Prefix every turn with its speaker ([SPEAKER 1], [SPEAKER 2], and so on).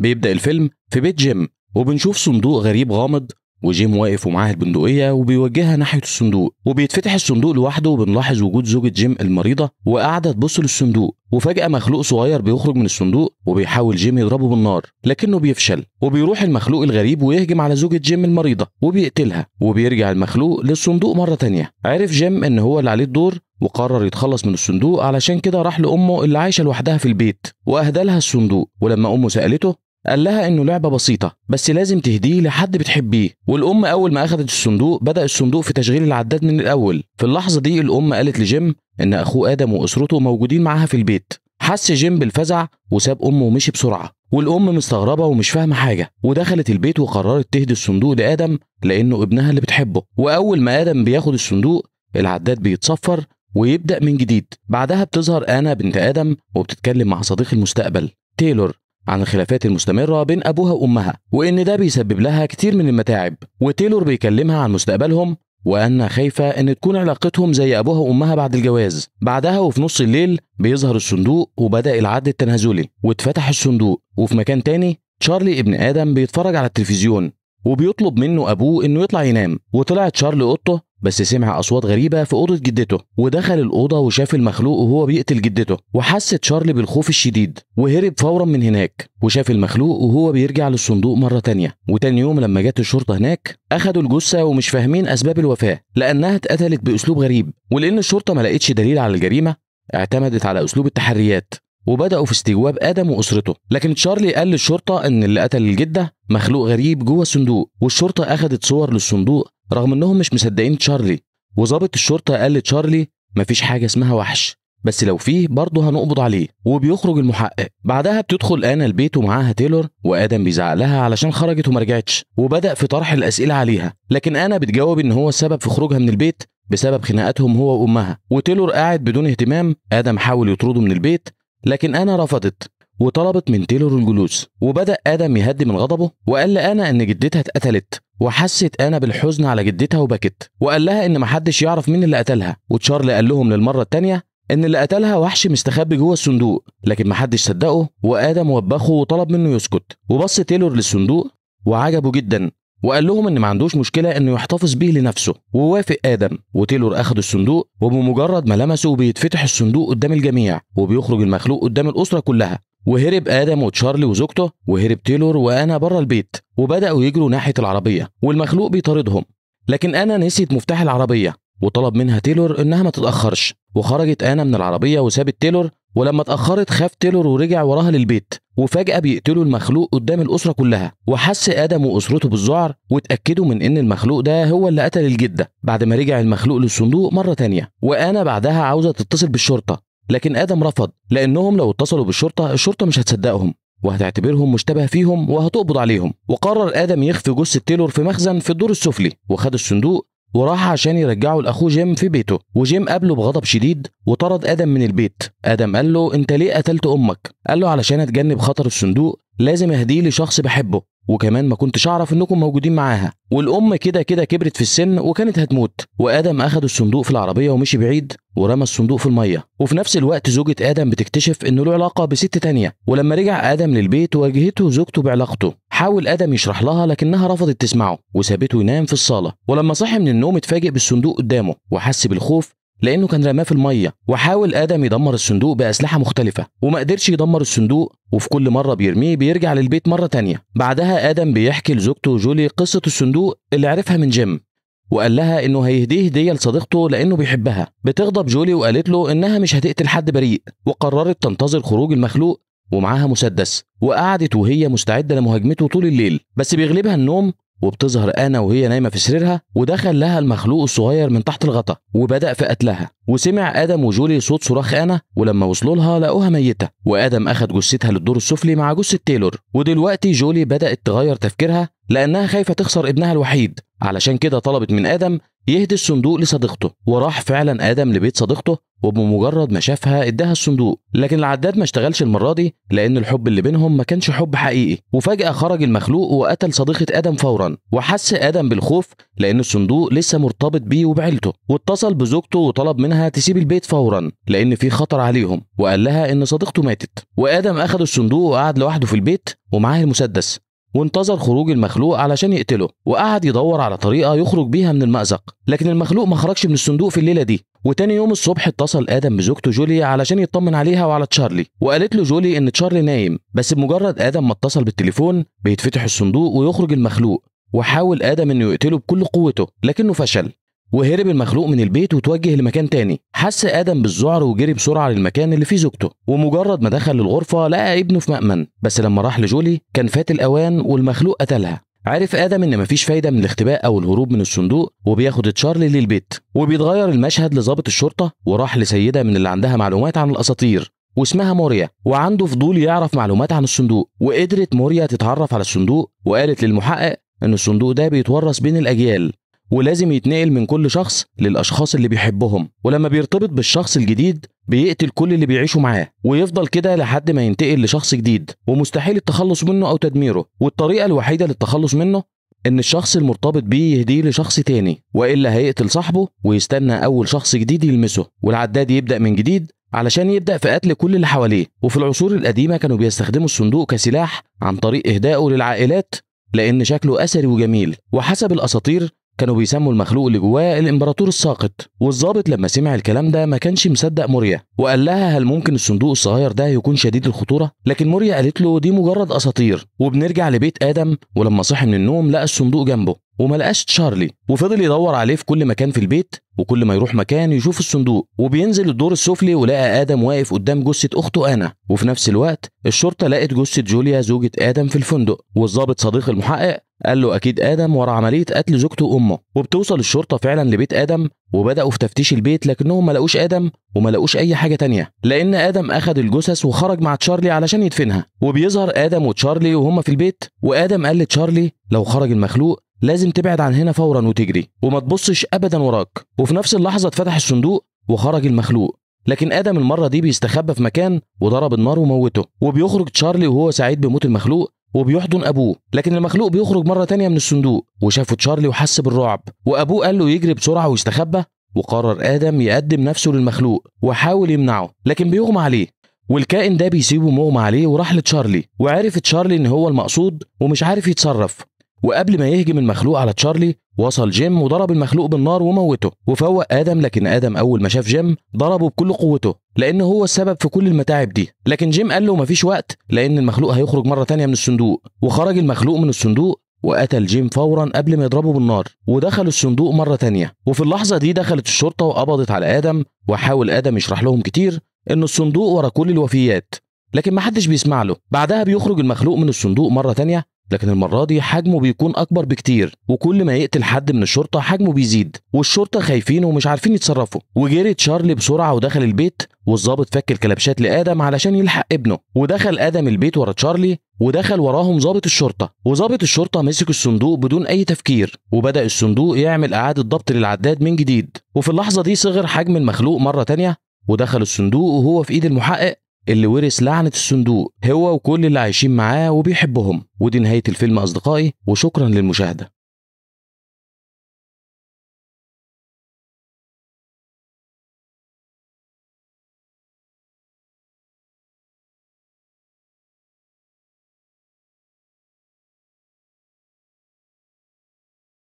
[SPEAKER 1] بيبدأ الفيلم في بيت جيم وبنشوف صندوق غريب غامض وجيم واقف ومعاه البندقية وبيوجهها ناحية الصندوق وبيتفتح الصندوق لوحده وبنلاحظ وجود زوجة جيم المريضة وقاعدة تبص للصندوق وفجأة مخلوق صغير بيخرج من الصندوق وبيحاول جيم يضربه بالنار لكنه بيفشل وبيروح المخلوق الغريب ويهجم على زوجة جيم المريضة وبيقتلها وبيرجع المخلوق للصندوق مرة تانية عرف جيم إن هو اللي عليه الدور وقرر يتخلص من الصندوق علشان كده راح لأمه اللي عايشة لوحدها في البيت وأهدى لها الصندوق ولما أمه سألته قال لها انه لعبه بسيطه بس لازم تهديه لحد بتحبيه والام اول ما اخذت الصندوق بدا الصندوق في تشغيل العداد من الاول في اللحظه دي الام قالت لجيم ان اخوه ادم واسرته موجودين معاها في البيت حس جيم بالفزع وساب امه ومشي بسرعه والام مستغربه ومش فاهمه حاجه ودخلت البيت وقررت تهدي الصندوق لادم لانه ابنها اللي بتحبه واول ما ادم بياخد الصندوق العداد بيتصفر ويبدا من جديد بعدها بتظهر انا بنت ادم وبتتكلم مع صديق المستقبل تايلور عن الخلافات المستمرة بين أبوها وأمها وإن ده بيسبب لها كتير من المتاعب وتيلور بيكلمها عن مستقبلهم وأن خايفة إن تكون علاقتهم زي أبوها وأمها بعد الجواز بعدها وفي نص الليل بيظهر الصندوق وبدأ العد التنازلي واتفتح الصندوق وفي مكان تاني تشارلي ابن آدم بيتفرج على التلفزيون وبيطلب منه أبوه إنه يطلع ينام وطلعت تشارلي أوضته بس سمع أصوات غريبة في أوضة جدته ودخل الأوضة وشاف المخلوق وهو بيقتل جدته وحس تشارلي بالخوف الشديد وهرب فورا من هناك وشاف المخلوق وهو بيرجع للصندوق مرة تانية وتاني يوم لما جت الشرطة هناك أخدوا الجثة ومش فاهمين أسباب الوفاة لأنها اتقتلت بأسلوب غريب ولأن الشرطة ما لقتش دليل على الجريمة اعتمدت على أسلوب التحريات وبدأوا في استجواب آدم وأسرته لكن تشارلي قال للشرطة إن اللي قتل الجدة مخلوق غريب جوه الصندوق والشرطة أخدت صور للصندوق رغم انهم مش مصدقين تشارلي وظابط الشرطه قال لتشارلي مفيش حاجه اسمها وحش بس لو فيه برضه هنقبض عليه وبيخرج المحقق بعدها بتدخل انا البيت ومعاها تيلور وادم بيزعق لها علشان خرجت وما رجعتش وبدا في طرح الاسئله عليها لكن انا بتجاوب ان هو السبب في خروجها من البيت بسبب خناقاتهم هو وامها وتيلور قاعد بدون اهتمام ادم حاول يطرده من البيت لكن انا رفضت وطلبت من تيلور الجلوس وبدا ادم يهدي من غضبه وقال لانا ان جدتها اتقتلت وحست انا بالحزن على جدتها وبكت وقال لها ان محدش يعرف مين اللي قتلها وتشارل قال لهم للمره التانيه ان اللي قتلها وحش مستخبي جوه الصندوق لكن محدش صدقه وادم وبخه وطلب منه يسكت وبص تيلور للصندوق وعجبه جدا وقال لهم ان ما عندوش مشكله انه يحتفظ بيه لنفسه ووافق ادم وتيلور اخد الصندوق وبمجرد ما لمسه بيتفتح الصندوق قدام الجميع وبيخرج المخلوق قدام الاسره كلها وهرب ادم وتشارلي وزوجته وهرب تيلور وانا بره البيت وبداوا يجروا ناحيه العربيه والمخلوق بيطاردهم لكن انا نسيت مفتاح العربيه وطلب منها تيلور انها ما تتاخرش وخرجت انا من العربيه وسابت تيلور ولما اتاخرت خاف تيلور ورجع وراها للبيت وفجاه بيقتلوا المخلوق قدام الاسره كلها وحس ادم واسرته بالذعر واتاكدوا من ان المخلوق ده هو اللي قتل الجده بعد ما رجع المخلوق للصندوق مره تانية وانا بعدها عاوزه تتصل بالشرطه لكن آدم رفض لأنهم لو اتصلوا بالشرطة الشرطة مش هتصدقهم وهتعتبرهم مشتبه فيهم وهتقبض عليهم وقرر آدم يخفي جثة تيلور في مخزن في الدور السفلي وخد الصندوق وراح عشان يرجعه لاخوه جيم في بيته وجيم قابله بغضب شديد وطرد ادم من البيت ادم قال له انت ليه قتلت امك قال له علشان اتجنب خطر الصندوق لازم اهديه لشخص بحبه وكمان ما كنتش اعرف انكم موجودين معاها والام كده كده كبرت في السن وكانت هتموت وادم اخد الصندوق في العربيه ومشي بعيد ورمى الصندوق في الميه وفي نفس الوقت زوجة ادم بتكتشف انه له علاقه بست تانية ولما رجع ادم للبيت واجهته زوجته بعلاقته حاول ادم يشرح لها لكنها رفضت تسمعه وسابته ينام في الصاله ولما صحي من النوم اتفاجئ بالصندوق قدامه وحس بالخوف لانه كان رماه في الميه وحاول ادم يدمر الصندوق باسلحه مختلفه وما قدرش يدمر الصندوق وفي كل مره بيرميه بيرجع للبيت مره تانية بعدها ادم بيحكي لزوجته جولي قصه الصندوق اللي عرفها من جيم وقال لها انه هيهديه هديه لصديقته لانه بيحبها بتغضب جولي وقالت له انها مش هتقتل حد بريء وقررت تنتظر خروج المخلوق ومعاها مسدس وقعدت وهي مستعده لمهاجمته طول الليل بس بيغلبها النوم وبتظهر انا وهي نايمه في سريرها ودخل لها المخلوق الصغير من تحت الغطا وبدا في قتلها وسمع ادم وجولي صوت صراخ انا ولما وصلوا لها لقوها ميته وادم اخذ جثتها للدور السفلي مع جثه تايلور ودلوقتي جولي بدات تغير تفكيرها لانها خايفه تخسر ابنها الوحيد علشان كده طلبت من ادم يهدي الصندوق لصديقته وراح فعلا ادم لبيت صديقته وبمجرد ما شافها اداها الصندوق لكن العداد ما اشتغلش المره دي لان الحب اللي بينهم ما كانش حب حقيقي وفجاه خرج المخلوق وقتل صديقه ادم فورا وحس ادم بالخوف لان الصندوق لسه مرتبط بيه وبعيلته واتصل بزوجته وطلب منها تسيب البيت فورا لان في خطر عليهم وقال لها ان صديقته ماتت وادم اخذ الصندوق وقعد لوحده في البيت ومعاه المسدس وانتظر خروج المخلوق علشان يقتله وقعد يدور على طريقه يخرج بيها من المأزق لكن المخلوق ما خرجش من الصندوق في الليله دي وتاني يوم الصبح اتصل ادم بزوجته جولي علشان يطمن عليها وعلى تشارلي وقالت له جولي ان تشارلي نايم بس بمجرد ادم ما اتصل بالتليفون بيتفتح الصندوق ويخرج المخلوق وحاول ادم انه يقتله بكل قوته لكنه فشل وهرب المخلوق من البيت وتوجه لمكان تاني حس ادم بالذعر وجري بسرعه للمكان اللي فيه زوجته ومجرد ما دخل الغرفه لقى ابنه في مأمن بس لما راح لجولي كان فات الاوان والمخلوق قتلها عارف ادم ان مفيش فايده من الاختباء او الهروب من الصندوق وبياخد تشارلي للبيت وبيتغير المشهد لظابط الشرطه وراح لسيده من اللي عندها معلومات عن الاساطير واسمها موريا وعنده فضول يعرف معلومات عن الصندوق وقدرت موريا تتعرف على الصندوق وقالت للمحقق ان الصندوق ده بيتورث بين الاجيال ولازم يتنقل من كل شخص للأشخاص اللي بيحبهم ولما بيرتبط بالشخص الجديد بيقتل كل اللي بيعيشوا معاه ويفضل كده لحد ما ينتقل لشخص جديد ومستحيل التخلص منه أو تدميره والطريقة الوحيدة للتخلص منه إن الشخص المرتبط بيه يهديه لشخص تاني وإلا هيقتل صاحبه ويستنى أول شخص جديد يلمسه والعداد يبدأ من جديد علشان يبدأ في قتل كل اللي حواليه وفي العصور القديمة كانوا بيستخدموا الصندوق كسلاح عن طريق إهدائه للعائلات لأن شكله أثري وجميل وحسب الأساطير كانوا بيسموا المخلوق اللي جواه الامبراطور الساقط والظابط لما سمع الكلام ده ما كانش مصدق موريا وقال لها هل ممكن الصندوق الصغير ده يكون شديد الخطوره لكن موريا قالت له دي مجرد اساطير وبنرجع لبيت ادم ولما صحي من النوم لقى الصندوق جنبه وما لقاش تشارلي وفضل يدور عليه في كل مكان في البيت وكل ما يروح مكان يشوف الصندوق وبينزل الدور السفلي ولقى ادم واقف قدام جثه اخته انا وفي نفس الوقت الشرطه لقت جثه جوليا زوجة ادم في الفندق والضابط صديق المحقق قال له اكيد ادم ورا عمليه قتل زوجته وامه وبتوصل الشرطه فعلا لبيت ادم وبداوا في تفتيش البيت لكنهم ما لقوش ادم وما لقوش اي حاجه تانية لان ادم اخد الجثث وخرج مع تشارلي علشان يدفنها وبيظهر ادم وتشارلي وهما في البيت وادم قال لتشارلي لو خرج المخلوق لازم تبعد عن هنا فورا وتجري وما تبصش ابدا وراك وفي نفس اللحظه اتفتح الصندوق وخرج المخلوق لكن ادم المره دي بيستخبى في مكان وضرب النار وموته وبيخرج تشارلي وهو سعيد بموت المخلوق وبيحضن ابوه لكن المخلوق بيخرج مره تانية من الصندوق وشافه تشارلي وحس بالرعب وابوه قال له يجري بسرعه ويستخبى وقرر ادم يقدم نفسه للمخلوق وحاول يمنعه لكن بيغمى عليه والكائن ده بيسيبه مغمى عليه وراح لتشارلي وعرف تشارلي ان هو المقصود ومش عارف يتصرف وقبل ما يهجم المخلوق على تشارلي وصل جيم وضرب المخلوق بالنار وموته وفوق ادم لكن ادم اول ما شاف جيم ضربه بكل قوته لان هو السبب في كل المتاعب دي لكن جيم قال له مفيش وقت لان المخلوق هيخرج مره تانية من الصندوق وخرج المخلوق من الصندوق وقتل جيم فورا قبل ما يضربه بالنار ودخلوا الصندوق مرة تانية وفي اللحظة دي دخلت الشرطة وقبضت على آدم وحاول آدم يشرح لهم كتير إن الصندوق ورا كل الوفيات لكن محدش بيسمع له بعدها بيخرج المخلوق من الصندوق مرة تانية لكن المرة دي حجمه بيكون أكبر بكتير وكل ما يقتل حد من الشرطة حجمه بيزيد والشرطة خايفين ومش عارفين يتصرفوا وجري تشارلي بسرعة ودخل البيت والظابط فك الكلبشات لآدم علشان يلحق ابنه ودخل آدم البيت ورا تشارلي ودخل وراهم ظابط الشرطة وظابط الشرطة مسك الصندوق بدون أي تفكير وبدأ الصندوق يعمل إعادة ضبط للعداد من جديد وفي اللحظة دي صغر حجم المخلوق مرة تانية ودخل الصندوق وهو في ايد المحقق اللي ورث لعنة الصندوق هو وكل اللي عايشين معاه وبيحبهم ودي نهاية الفيلم أصدقائي وشكرا للمشاهدة